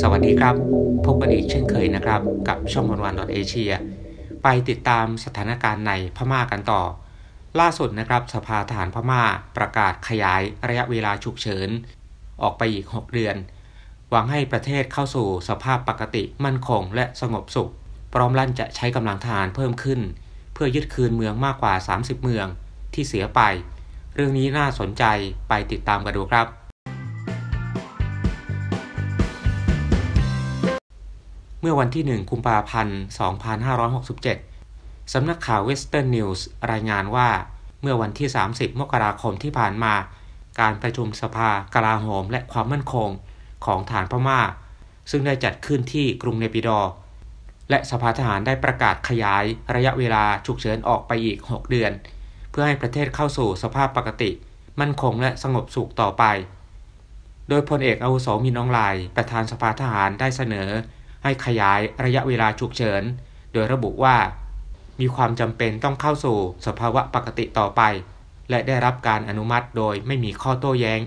สวัสดีครับพบกันอีกเช่นเคยนะครับ กับช่องวันวันดอทเอเชีย ไปติดตามสถานการณ์ในพม่ากันต่อ ล่าสุดนะครับสภาทหารพม่าประกาศขยายระยะเวลาฉุกเฉิน ออกไปอีก6เดือน หวังให้ประเทศเข้าสู่สภาพปกติมั่นคงและสงบสุขพร้อมลั่นจะใช้กำลังทหารเพิ่มขึ้น เพื่อยึดคืนเมืองมากกว่า 30 เมืองที่เสียไป เรื่องนี้น่าสนใจไปติดตามกันดูครับเมื่อวันที่1กุมภาพันธ์2567 สำนักข่าวเวสเทิร์นนิวส์รายงานว่า เมื่อวันที่ 30 มกราคมที่ผ่านมา การประชุมสภากลาโหม และความมั่นคงของฐานพมา่า ซึ่งได้จัดขึ้นที่กรุงเนปิดอร์และสภาทหารได้ประกาศขยายระยะเวลาฉุกเฉินออกไปอีก 6 เดือน เพื่อให้ประเทศเข้าสู่สภาพปกติ มั่นคงและสงบสุขต่อไป โดยพลเอกอาวุโสมินองลายประธานสภาทหารได้เสนอให้ขยายระยะเวลาฉุกเฉิน โดยระบุว่ามีความจำเป็นต้องเข้าสู่สภาวะปกติต่อไป และได้รับการอนุมัติโดยไม่มีข้อโต้แย้ง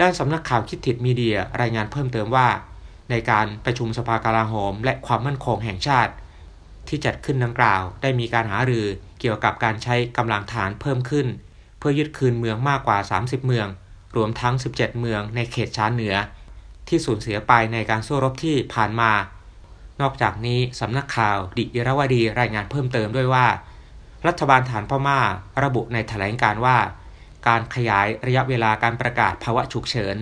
ด้านสำนักข่าวคิดถิดมีเดียรายงานเพิ่มเติมว่า ในการประชุมสภากลาโหมและความมั่นคงแห่งชาติ ที่จัดขึ้นดังกล่าว ได้มีการหารือเกี่ยวกับการใช้กำลังฐานเพิ่มขึ้น เพื่อยึดคืนเมืองมากกว่า 30 เมือง รวมทั้ง 17 เมือง ในเขตชานเหนือที่สูญเสียไปในการสู้รบที่ผ่านมา นอกจากนี้สำนักข่าวดิเยรวดีรายงานเพิ่มเติมด้วยว่า รัฐบาลฐานพม่า ระบุในแถลงการว่า การขยายระยะเวลาการประกาศภาวะฉุกเฉิน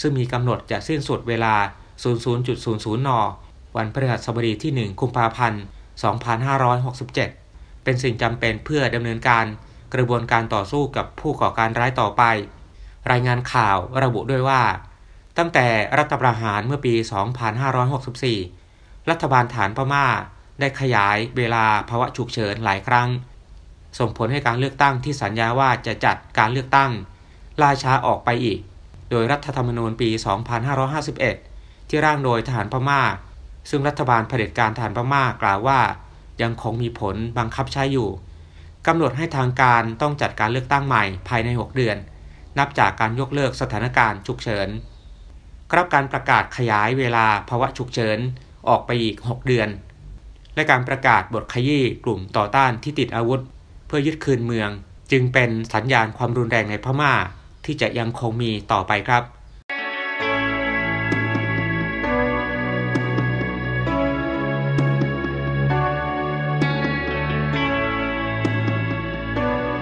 ซึ่งมีกำหนดจะสิ้นสุดเวลา 00.00 น วันพฤหัสบดีที่ 1 กุมภาพันธ์ 2567 เป็นสิ่งจำเป็นเพื่อดำเนินการกระบวนการต่อสู้กับผู้ก่อการร้ายต่อไป รายงานข่าวระบุด้วยว่าตั้งแต่รัฐประหารเมื่อปี 2564 รัฐบาลฐานพม่าได้ขยายเวลาภาวะฉุกเฉินหลายครั้ง ส่งผลให้การเลือกตั้งที่สัญญาว่าจะจัดการเลือกตั้งล่าช้าออกไปอีก โดยรัฐธรรมนูญปี 2551 ที่ร่างโดยทหารพม่า ซึ่งรัฐบาลเผด็จการทหารพม่ากล่าวว่ายังคงมีผลบังคับใช้อยู่ กำหนดให้ทางการต้องจัดการเลือกตั้งใหม่ภายใน 6 เดือน นับจากการยกเลิกสถานการณ์ฉุกเฉินรับการประกาศขยายเวลาภาวะฉุกเฉินออกไปอีก 6 เดือน และการประกาศบทขยี้กลุ่มต่อต้านที่ติดอาวุธ เพื่อยึดคืนเมือง จึงเป็นสัญญาณความรุนแรงในพม่าที่จะยังคงมีต่อไปครับ